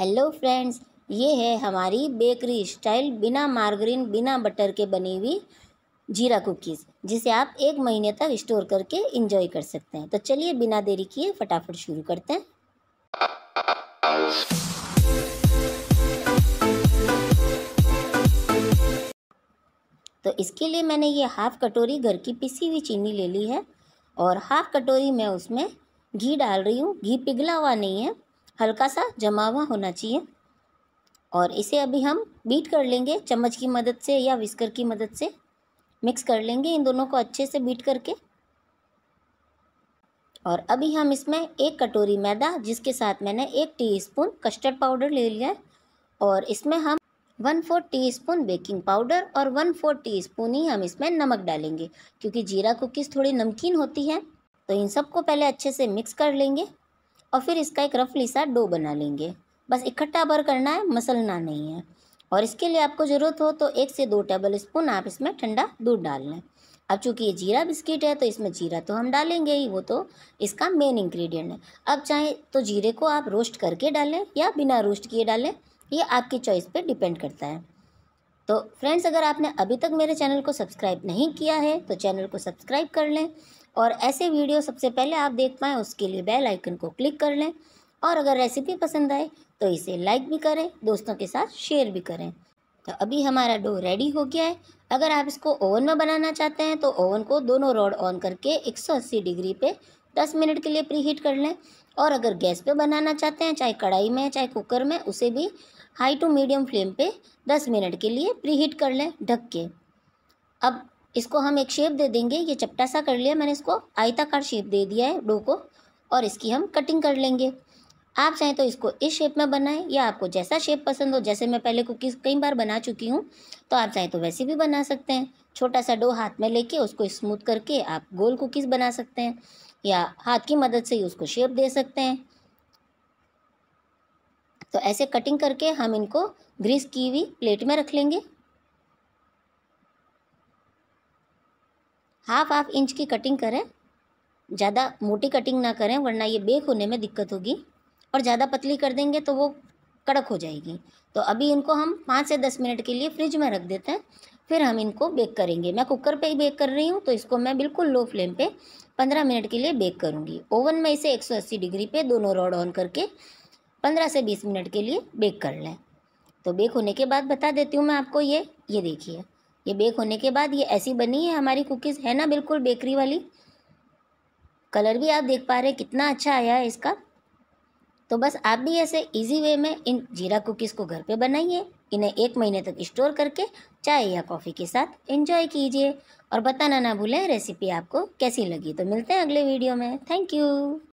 hello friends ये है हमारी बेकरी स्टाइल बिना मार्गरीन बिना बटर के बनी हुई जीरा कुकीज़ जिसे आप एक महीने तक स्टोर करके इंजॉय कर सकते हैं तो चलिए बिना देरी किए फटाफट शुरू करते हैं तो इसके लिए मैंने ये हाफ़ कटोरी घर की पिसी हुई चीनी ले ली है और हाफ़ कटोरी मैं उसमें घी डाल रही हूँ घी पिघला हुआ नहीं है हल्का सा जमा हुआ होना चाहिए और इसे अभी हम बीट कर लेंगे चम्मच की मदद से या विस्कर की मदद से मिक्स कर लेंगे इन दोनों को अच्छे से बीट करके और अभी हम इसमें एक कटोरी मैदा जिसके साथ मैंने एक टीस्पून कस्टर्ड पाउडर ले लिया है और इसमें हम one four teaspoon baking powder और वन फोर टी स्पून ही हम इसमें नमक डालेंगे क्योंकि जीरा कुकीज़ थोड़ी नमकीन होती है तो इन सबको पहले अच्छे से मिक्स कर लेंगे और फिर इसका एक रफली सा डो बना लेंगे बस इकट्ठा भर करना है मसलना नहीं है और इसके लिए आपको ज़रूरत हो तो एक से दो टेबल स्पून आप इसमें ठंडा दूध डाल लें अब चूंकि ये जीरा बिस्किट है तो इसमें जीरा तो हम डालेंगे ही वो तो इसका मेन इंग्रेडिएंट है अब चाहे तो जीरे को आप रोस्ट करके डालें या बिना रोस्ट किए डालें ये आपकी चॉइस पे डिपेंड करता है तो फ्रेंड्स अगर आपने अभी तक मेरे चैनल को सब्सक्राइब नहीं किया है तो चैनल को सब्सक्राइब कर लें और ऐसे वीडियो सबसे पहले आप देख पाएँ उसके लिए बेल आइकन को क्लिक कर लें और अगर रेसिपी पसंद आए तो इसे लाइक भी करें दोस्तों के साथ शेयर भी करें तो अभी हमारा डो रेडी हो गया है अगर आप इसको ओवन में बनाना चाहते हैं तो ओवन को दोनों रोड ऑन करके 180 डिग्री पे 10 मिनट के लिए प्री हीट कर लें और अगर गैस पे बनाना चाहते हैं चाहे कढ़ाई में चाहे कुकर में उसे भी हाई टू मीडियम फ्लेम पे 10 मिनट के लिए प्री हीट कर लें ढक के अब इसको हम एक शेप दे देंगे ये चपटा सा कर लिया मैंने इसको आयताकार शेप दे दिया है डो को और इसकी हम कटिंग कर लेंगे आप चाहें तो इसको इस शेप में बनाएं या आपको जैसा शेप पसंद हो जैसे मैं पहले कुकीज़ कई बार बना चुकी हूँ तो आप चाहें तो वैसे भी बना सकते हैं छोटा सा डो हाथ में लेके उसको स्मूथ करके आप गोल कुकीज़ बना सकते हैं या हाथ की मदद से ही उसको शेप दे सकते हैं तो ऐसे कटिंग करके हम इनको ग्रीस की हुई प्लेट में रख लेंगे हाफ हाफ इंच की कटिंग करें ज़्यादा मोटी कटिंग ना करें वरना ये बेक होने में दिक्कत होगी और ज़्यादा पतली कर देंगे तो वो कड़क हो जाएगी तो अभी इनको हम पाँच से दस मिनट के लिए फ्रिज में रख देते हैं फिर हम इनको बेक करेंगे मैं कुकर पे ही बेक कर रही हूँ तो इसको मैं बिल्कुल लो फ्लेम पे पंद्रह मिनट के लिए बेक करूँगी ओवन में इसे एक सौ अस्सी डिग्री पर दोनों रॉड ऑन करके पंद्रह से बीस मिनट के लिए बेक कर लें तो बेक होने के बाद बता देती हूँ मैं आपको ये ये देखिए ये बेक होने के बाद ये ऐसी बनी है हमारी कुकीज़ है ना बिल्कुल बेकरी वाली कलर भी आप देख पा रहे हैं कितना अच्छा आया है इसका तो बस आप भी ऐसे इजी वे में इन जीरा कुकीज़ को घर पे बनाइए इन्हें एक महीने तक स्टोर करके चाय या कॉफ़ी के साथ एंजॉय कीजिए और बताना ना भूलें रेसिपी आपको कैसी लगी तो मिलते हैं अगले वीडियो में थैंक यू